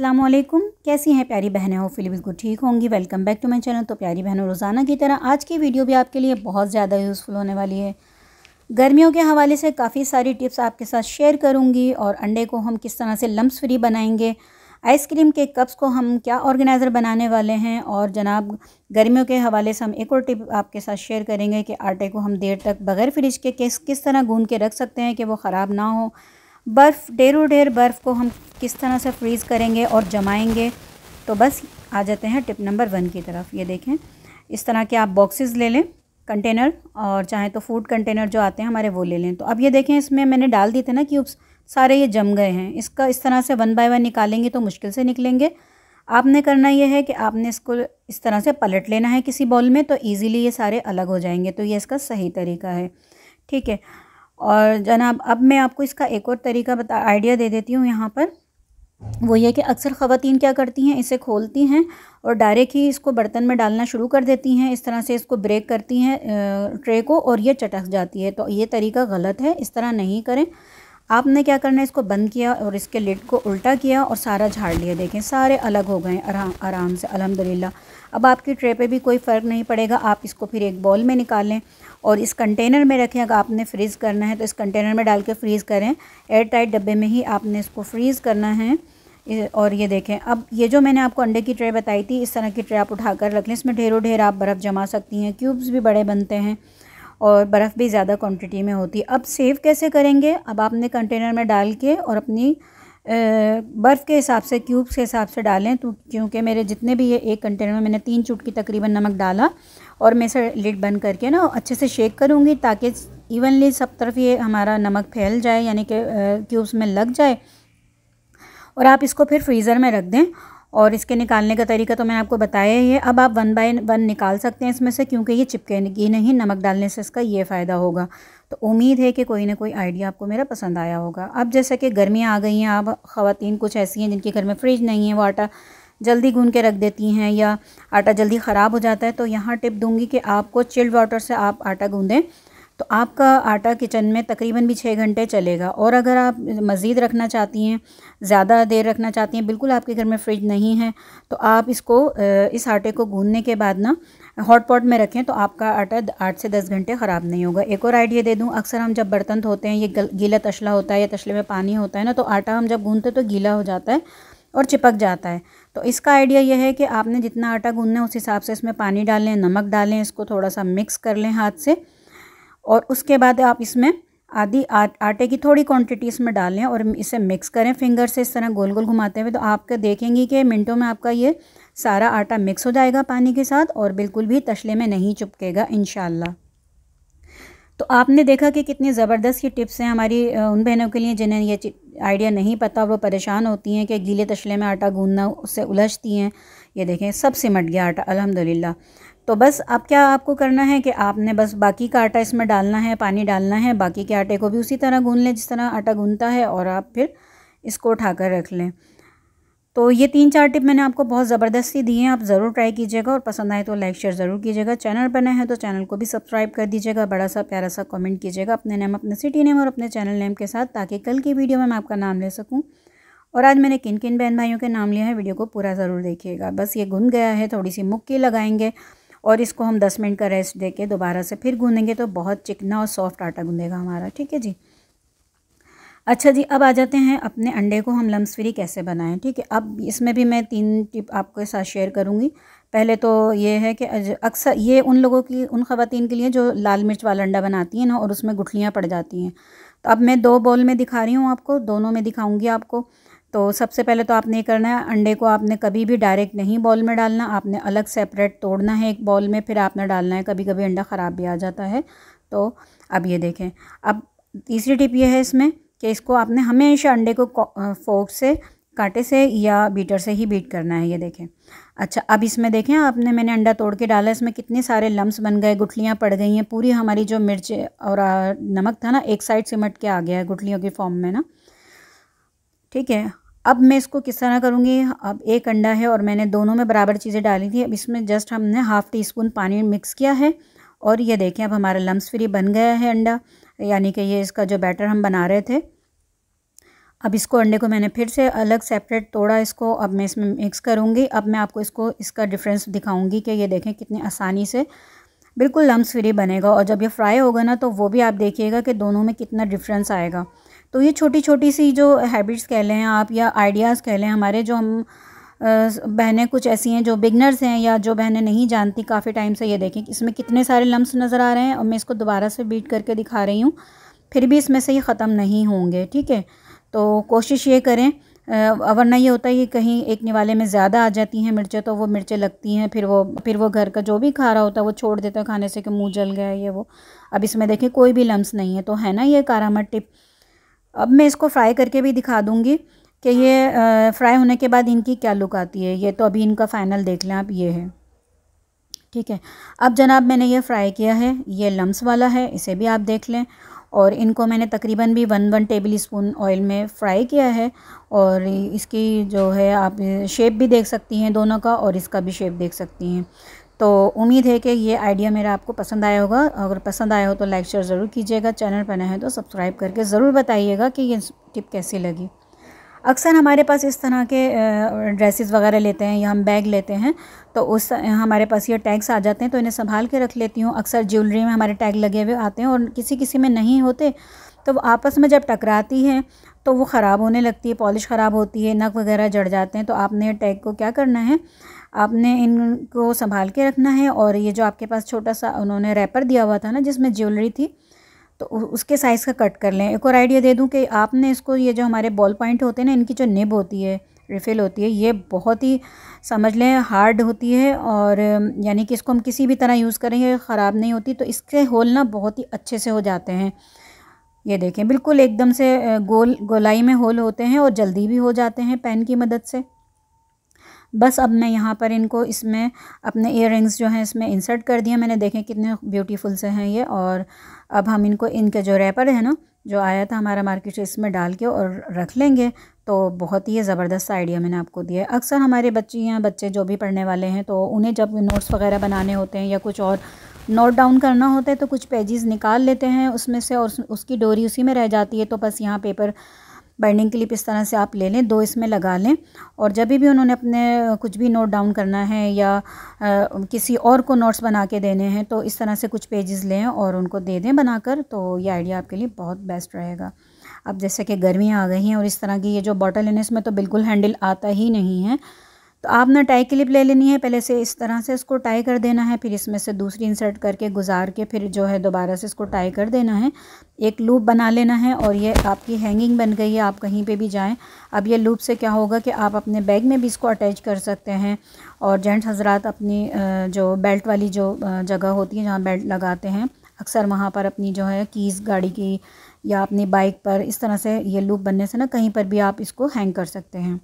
अल्लाम कैसी हैं प्यारी बहनें हो फिर बिल्कुल ठीक होंगी welcome back to my channel तो प्यारी बहनों रोज़ाना की तरह आज की वीडियो भी आपके लिए बहुत ज़्यादा यूज़फुल होने वाली है गर्मियों के हवाले से काफ़ी सारी टिप्स आपके साथ शेयर करूँगी और अंडे को हम किस तरह से लम्स फ्री बनाएंगे आइसक्रीम के कप्स को हम क्या ऑर्गेनाइज़र बनाने वाले हैं और जनाब गर्मियों के हवाले से हम एक और टिप आपके साथ शेयर करेंगे कि आटे को हम देर तक बग़ैर फ्रिज के किस किस तरह गूँध के रख सकते हैं कि वो ख़राब ना हो बर्फ़ डेरों ढेर बर्फ़ को हम किस तरह से फ्रीज़ करेंगे और जमाएंगे तो बस आ जाते हैं टिप नंबर वन की तरफ ये देखें इस तरह के आप बॉक्सेस ले लें कंटेनर और चाहे तो फूड कंटेनर जो आते हैं हमारे वो ले लें तो अब ये देखें इसमें मैंने डाल दिए थे ना क्यूब्स सारे ये जम गए हैं इसका इस तरह से वन बाय वन निकालेंगे तो मुश्किल से निकलेंगे आपने करना यह है कि आपने इसको इस तरह से पलट लेना है किसी बॉल में तो ईज़िली ये सारे अलग हो जाएंगे तो ये इसका सही तरीका है ठीक है और जनाब अब मैं आपको इसका एक और तरीका बता आइडिया दे देती हूँ यहाँ पर वो ये कि अक्सर ख़वातीन क्या करती हैं इसे खोलती हैं और डायरेक्ट ही इसको बर्तन में डालना शुरू कर देती हैं इस तरह से इसको ब्रेक करती हैं ट्रे को और ये चटक जाती है तो ये तरीका गलत है इस तरह नहीं करें आपने क्या करना है इसको बंद किया और इसके लिड को उल्टा किया और सारा झाड़ लिया देखें सारे अलग हो गए आराम आराम से अलहमदिल्ला अब आपकी ट्रे पे भी कोई फ़र्क नहीं पड़ेगा आप इसको फिर एक बॉल में निकालें और इस कंटेनर में रखें अगर आपने फ्रीज़ करना है तो इस कंटेनर में डाल के फ्रीज़ करें एयर टाइट डब्बे में ही आपने इसको फ्रीज़ करना है और ये देखें अब ये जो मैंने आपको अंडे की ट्रे बताई थी इस तरह की ट्रे आप उठा कर रख लें इसमें ढेरों ढेर आप बर्फ़ जमा सकती हैं क्यूब्स भी बड़े बनते हैं और बर्फ़ भी ज़्यादा क्वांटिटी में होती है अब सेव कैसे करेंगे अब आपने कंटेनर में डाल के और अपनी बर्फ़ के हिसाब से क्यूब्स के हिसाब से डालें तो क्योंकि मेरे जितने भी ये एक कंटेनर में मैंने तीन चुटकी तकरीबन नमक डाला और मैं इसे लिड बंद करके ना अच्छे से शेक करूँगी ताकि इवनली सब तरफ ये हमारा नमक फैल जाए यानी कि क्यूब्स में लग जाए और आप इसको फिर फ्रीज़र में रख दें और इसके निकालने का तरीका तो मैंने आपको बताया ही है अब आप वन बाय वन निकाल सकते हैं इसमें से क्योंकि ये चिपकेगी नहीं नमक डालने से इसका ये फ़ायदा होगा तो उम्मीद है कि कोई ना कोई आइडिया आपको मेरा पसंद आया होगा अब जैसा कि गर्मियाँ आ गई हैं अब ख़वान कुछ ऐसी हैं जिनके घर में फ्रिज नहीं है वो आटा जल्दी गून के रख देती हैं या आटा जल्दी ख़राब हो जाता है तो यहाँ टिप दूंगी कि आपको चिल्ड वाटर से आप आटा गूँधें तो आपका आटा किचन में तकरीबन भी छः घंटे चलेगा और अगर आप मज़ीद रखना चाहती हैं ज़्यादा देर रखना चाहती हैं बिल्कुल आपके घर में फ्रिज नहीं है तो आप इसको इस आटे को गूंदने के बाद ना हॉट पॉट में रखें तो आपका आटा आठ से दस घंटे ख़राब नहीं होगा एक और आइडिया दे दूं अक्सर हम जब बर्तन धोते हैं ये गीला तशला होता है या तशले में पानी होता है ना तो आटा हम जब गूँधते हैं तो गीला हो जाता है और चिपक जाता है तो इसका आइडिया यह है कि आपने जितना आटा गूंदना है उस हिसाब से इसमें पानी डाल लें नमक डालें इसको थोड़ा सा मिक्स कर लें हाथ से और उसके बाद आप इसमें आधी आटे की थोड़ी क्वांटिटी इसमें डालें और इसे मिक्स करें फिंगर से इस तरह गोल गोल घुमाते हुए तो आप देखेंगी कि मिनटों में आपका ये सारा आटा मिक्स हो जाएगा पानी के साथ और बिल्कुल भी तशले में नहीं चुपकेगा इन तो आपने देखा कि कितनी ज़बरदस्त ये टिप्स हैं हमारी उन बहनों के लिए जिन्हें ये आइडिया नहीं पता वो परेशान होती हैं कि गीले तशले में आटा गूंदना उससे उलझती हैं ये देखें सब सिमट गया आटा अलहमदिल्ला तो बस अब क्या आपको करना है कि आपने बस बाकी का आटा इसमें डालना है पानी डालना है बाकी के आटे को भी उसी तरह गून लें जिस तरह आटा गूँधता है और आप फिर इसको उठा रख लें तो ये तीन चार टिप मैंने आपको बहुत ज़बरदस्ती दी हैं आप ज़रूर ट्राई कीजिएगा और पसंद आए तो लाइक शेयर ज़रूर कीजिएगा चैनल पर नए हैं तो चैनल को भी सब्सक्राइब कर दीजिएगा बड़ा सा प्यारा सा कमेंट कीजिएगा अपने नेम अपने सिटी नेम और अपने चैनल नेम के साथ ताकि कल की वीडियो में मैं आपका नाम ले सकूँ और आज मैंने किन किन बहन भाइयों के नाम लिया है वीडियो को पूरा ज़रूर देखिएगा बस ये गुन गया है थोड़ी सी मुक्की लगाएंगे और इसको हम दस मिनट का रेस्ट दे के दोबारा से फिर गूँधेंगे तो बहुत चिकना और सॉफ्ट आटा गूँधेगा हमारा ठीक है जी अच्छा जी अब आ जाते हैं अपने अंडे को हम लम्स फ्री कैसे बनाएं ठीक है अब इसमें भी मैं तीन टिप आपके साथ शेयर करूँगी पहले तो ये है कि अक्सर ये उन लोगों की उन ख़वातीन के लिए जो लाल मिर्च वाला अंडा बनाती हैं ना और उसमें गुठलियाँ पड़ जाती हैं तो अब मैं दो बॉल में दिखा रही हूँ आपको दोनों में दिखाऊँगी आपको तो सबसे पहले तो आपने ये करना है अंडे को आपने कभी भी डायरेक्ट नहीं बॉल में डालना आपने अलग सेपरेट तोड़ना है एक बॉल में फिर आपने डालना है कभी कभी अंडा ख़राब भी आ जाता है तो अब ये देखें अब तीसरी टिप ये है इसमें कि इसको आपने हमेशा अंडे को फोक से कांटे से या बीटर से ही बीट करना है ये देखें अच्छा अब इसमें देखें आपने मैंने अंडा तोड़ के डाला इसमें कितने सारे लम्स बन गए गुठलियाँ पड़ गई हैं पूरी हमारी जो मिर्च और नमक था ना एक साइड सिमट के आ गया है गुठलियों के फॉर्म में ना ठीक है अब मैं इसको किस तरह करूँगी अब एक अंडा है और मैंने दोनों में बराबर चीज़ें डाली थी अब इसमें जस्ट हमने हाफ़ टी स्पून पानी मिक्स किया है और ये देखें अब हमारा लम्स फ्री बन गया है अंडा यानी कि ये इसका जो बैटर हम बना रहे थे अब इसको अंडे को मैंने फिर से अलग सेपरेट तोड़ा इसको अब मैं इसमें मिक्स करूँगी अब मैं आपको इसको इसका डिफरेंस दिखाऊँगी कि ये देखें कितनी आसानी से बिल्कुल लम्स फ्री बनेगा और जब ये फ्राई होगा ना तो वो भी आप देखिएगा कि दोनों में कितना डिफरेंस आएगा तो ये छोटी छोटी सी जो हैबिट्स कह लें आप या आइडियाज़ कह लें हमारे जो हम बहनें कुछ ऐसी हैं जो बिगनर्स हैं या जो बहनें नहीं जानती काफ़ी टाइम से ये देखें इसमें कितने सारे लम्स नज़र आ रहे हैं और मैं इसको दोबारा से बीट करके दिखा रही हूँ फिर भी इसमें से ये ख़त्म नहीं होंगे ठीक है तो कोशिश ये करें वरना ये होता है कि कहीं एक निवाले में ज़्यादा आ जाती हैं मिर्चें तो वो मिर्चें लगती हैं फिर वो फिर वो घर का जो भी खा रहा होता है वो छोड़ देता है खाने से कि मुंह जल गया ये वो अब इसमें देखें कोई भी लम्स नहीं है तो है ना ये कारामत टिप अब मैं इसको फ्राई करके भी दिखा दूँगी कि ये फ्राई होने के बाद इनकी क्या लुक आती है ये तो अभी इनका फ़ाइनल देख लें आप ये है ठीक है अब जनाब मैंने ये फ्राई किया है ये लम्स वाला है इसे भी आप देख लें और इनको मैंने तकरीबन भी one one tablespoon oil में फ्राई किया है और इसकी जो है आप शेप भी देख सकती हैं दोनों का और इसका भी शेप देख सकती हैं तो उम्मीद है कि ये आइडिया मेरा आपको पसंद आया होगा अगर पसंद आया हो तो लाइक शेयर ज़रूर कीजिएगा चैनल पर नए हैं तो सब्सक्राइब करके ज़रूर बताइएगा कि ये टिप कैसी लगी अक्सर हमारे पास इस तरह के ड्रेसेस वगैरह लेते हैं या हम बैग लेते हैं तो उस हमारे पास ये टैग्स आ जाते हैं तो इन्हें संभाल के रख लेती हूँ अक्सर ज्वेलरी में हमारे टैग लगे हुए आते हैं और किसी किसी में नहीं होते तो वो आपस में जब टकराती है तो वो ख़राब होने लगती है पॉलिश ख़राब होती है नक वगैरह जड़ जाते हैं तो आपने टैग को क्या करना है आपने इनको संभाल के रखना है और ये जो आपके पास छोटा सा उन्होंने रैपर दिया हुआ था ना जिसमें ज्वेलरी थी तो उसके साइज़ का कट कर लें एक और आइडिया दे दूं कि आपने इसको ये जो हमारे बॉल पॉइंट होते हैं ना इनकी जो निब होती है रिफ़िल होती है ये बहुत ही समझ लें हार्ड होती है और यानी कि इसको हम किसी भी तरह यूज़ करेंगे ख़राब नहीं होती तो इसके होल ना बहुत ही अच्छे से हो जाते हैं ये देखें बिल्कुल एकदम से गोल गोलाई में होल होते हैं और जल्दी भी हो जाते हैं पेन की मदद से बस अब मैं यहाँ पर इनको इसमें अपने इयर जो हैं इसमें इंसर्ट कर दिए मैंने देखें कितने ब्यूटीफुल से हैं ये और अब हम इनको इनके जो रैपर है ना जो आया था हमारा मार्केट से इसमें डाल के और रख लेंगे तो बहुत ही ज़बरदस्त आइडिया मैंने आपको दिया है अक्सर हमारे बच्चे या बच्चे जो भी पढ़ने वाले हैं तो उन्हें जब नोट्स वगैरह बनाने होते हैं या कुछ और नोट डाउन करना होता है तो कुछ पेजेस निकाल लेते हैं उसमें से और उसकी डोरी उसी में रह जाती है तो बस यहाँ पेपर बाइंडिंग क्लिप इस तरह से आप ले लें दो इसमें लगा लें और जब भी उन्होंने अपने कुछ भी नोट डाउन करना है या आ, किसी और को नोट्स बना के देने हैं तो इस तरह से कुछ पेजेस लें और उनको दे दें बनाकर तो ये आइडिया आपके लिए बहुत बेस्ट रहेगा अब जैसे कि गर्मियाँ आ गई हैं और इस तरह की ये जो बॉटल है इसमें तो बिल्कुल हैंडल आता ही नहीं है तो आपने टाई क्लिप ले लेनी है पहले से इस तरह से इसको टाई कर देना है फिर इसमें से दूसरी इंसर्ट करके गुजार के फिर जो है दोबारा से इसको टाई कर देना है एक लूप बना लेना है और ये आपकी हैंगिंग बन गई है आप कहीं पे भी जाएं अब ये लूप से क्या होगा कि आप अपने बैग में भी इसको अटैच कर सकते हैं और जेंट्स हजरात अपनी जो बेल्ट वाली जो जगह होती है जहाँ बेल्ट लगाते हैं अक्सर वहाँ पर अपनी जो है कीज़ गाड़ी की या अपनी बाइक पर इस तरह से ये लूप बनने से ना कहीं पर भी आप इसको हैंग कर सकते हैं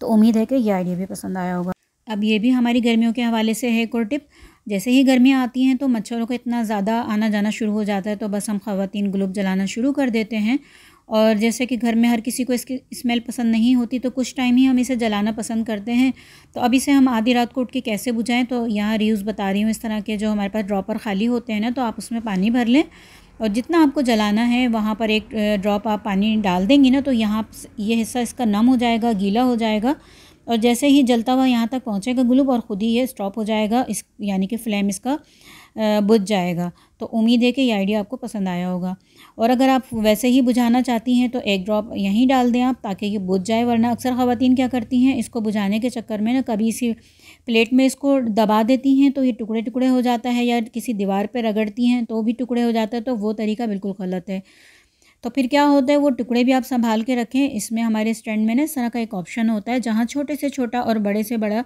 तो उम्मीद है कि यह आइडिया भी पसंद आया होगा अब ये भी हमारी गर्मियों के हवाले से है एक और टिप जैसे ही गर्मियाँ आती हैं तो मच्छरों को इतना ज़्यादा आना जाना शुरू हो जाता है तो बस हम ख़वान ग्लोब जलाना शुरू कर देते हैं और जैसे कि घर में हर किसी को इसकी स्मेल पसंद नहीं होती तो कुछ टाइम ही हम इसे जलाना पसंद करते हैं तो अब इसे हम आधी रात को उठ के कैसे बुझाएं तो यहाँ रीव्स बता रही हूँ इस तरह के जो हमारे पास ड्रॉपर खाली होते हैं ना तो आप उसमें पानी भर लें और जितना आपको जलाना है वहाँ पर एक ड्रॉप आप पानी डाल देंगी ना तो यहाँ ये हिस्सा इसका नम हो जाएगा गीला हो जाएगा और जैसे ही जलता हुआ यहाँ तक पहुँचेगा ग्लूब और ख़ुद ही ये स्टॉप हो जाएगा इस यानी कि फ्लेम इसका बुझ जाएगा तो उम्मीद है कि ये आइडिया आपको पसंद आया होगा और अगर आप वैसे ही बुझाना चाहती हैं तो एक ड्रॉप यहीं डाल दें आप ताकि ये बुझ जाए वरना अक्सर ख़वान क्या करती हैं इसको बुझाने के चक्कर में ना कभी इसी प्लेट में इसको दबा देती हैं तो ये टुकड़े टुकड़े हो जाता है या किसी दीवार पर रगड़ती हैं तो भी टुकड़े हो जाता है तो वो तरीका बिल्कुल गलत है तो फिर क्या होता है वो टुकड़े भी आप संभाल के रखें इसमें हमारे स्टैंड में ना इस तरह का एक ऑप्शन होता है जहाँ छोटे से छोटा और बड़े से बड़ा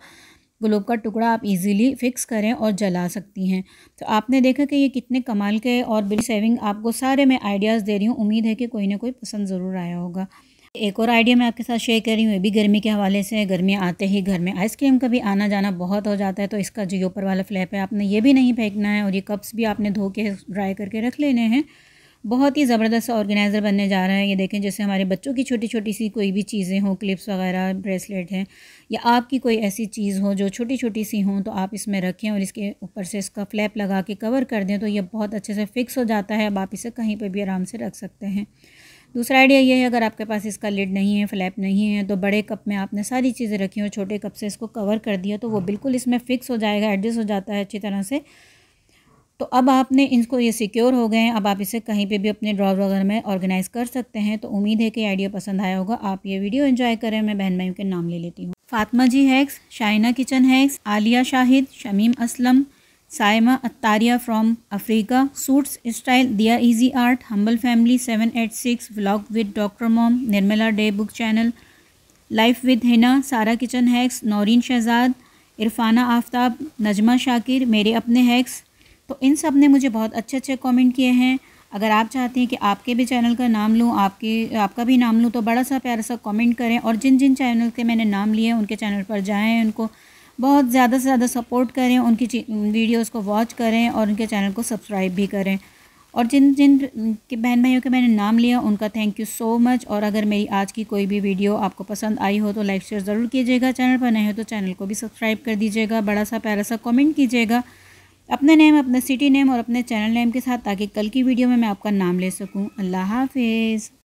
ग्लोब का टुकड़ा आप इजीली फिक्स करें और जला सकती हैं तो आपने देखा कि ये कितने कमाल के और बिल सेविंग आपको सारे मैं आइडियाज़ दे रही हूँ उम्मीद है कि कोई ना कोई पसंद ज़रूर आया होगा एक और आइडिया मैं आपके साथ शेयर कर रही हूँ ये भी गर्मी के हवाले से गर्मी आते ही घर में आइसक्रीम का भी आना जाना बहुत हो जाता है तो इसका जो ऊपर वाला फ्लैप है आपने ये भी नहीं फेंकना है और ये कप्स भी आपने धो के ड्राई करके रख लेने हैं बहुत ही ज़बरदस्त ऑर्गेनाइज़र बनने जा रहा है ये देखें जैसे हमारे बच्चों की छोटी छोटी सी कोई भी चीज़ें हों क्लिप्स वगैरह ब्रेसलेट हैं या आपकी कोई ऐसी चीज़ हो जो छोटी छोटी सी हों तो आप इसमें रखें और इसके ऊपर से इसका फ्लैप लगा के कवर कर दें तो ये बहुत अच्छे से फिक्स हो जाता है अब आप इसे कहीं पर भी आराम से रख सकते हैं दूसरा आइडिया ये है अगर आपके पास इसका लिड नहीं है फ्लैप नहीं है तो बड़े कप में आपने सारी चीज़ें रखी और छोटे कप से इसको कवर कर दिया तो वो बिल्कुल इसमें फ़िक्स हो जाएगा एडजस्ट हो जाता है अच्छी तरह से तो अब आपने इनको ये सिक्योर हो गए हैं अब आप इसे कहीं पे भी अपने ड्रॉप वगैरह में ऑर्गेनाइज कर सकते हैं तो उम्मीद है कि आइडिया पसंद आया होगा आप ये वीडियो एंजॉय करें मैं बहन भाइयों के नाम ले लेती हूँ Fatima ji hacks Shaina kitchen hacks Alia Shahid Shamim Aslam Saima Ataria from Africa suits style दिया easy art humble family seven eight six vlog with doctor mom Nirmala day book channel life with Hina Sara kitchen hacks Naureen Shahzad Irfana Aftab Najma Shakir मेरे अपने हैक्स तो इन सब ने मुझे बहुत अच्छे अच्छे कमेंट किए हैं अगर आप चाहते हैं कि आपके भी चैनल का नाम लूँ आपके आपका भी नाम लूँ तो बड़ा सा प्यारा सा कमेंट करें और जिन जिन चैनल के मैंने नाम लिए उनके चैनल पर जाएँ उनको बहुत ज़्यादा से ज़्यादा सपोर्ट करें उनकी वीडियोज़ को वॉच करें और उनके चैनल को सब्सक्राइब भी करें और जिन जिन के बहन भाइयों के मैंने नाम लिया उनका थैंक यू सो मच और अगर मेरी आज की कोई भी वीडियो आपको पसंद आई हो तो लाइक शेयर ज़रूर कीजिएगा चैनल पर नए हो तो चैनल को भी सब्सक्राइब कर दीजिएगा बड़ा सा प्यारा सा कमेंट कीजिएगा अपने नेम अपने सिटी नेम और अपने चैनल नेम के साथ ताकि कल की वीडियो में मैं आपका नाम ले सकूँ अल्लाह हाफिज़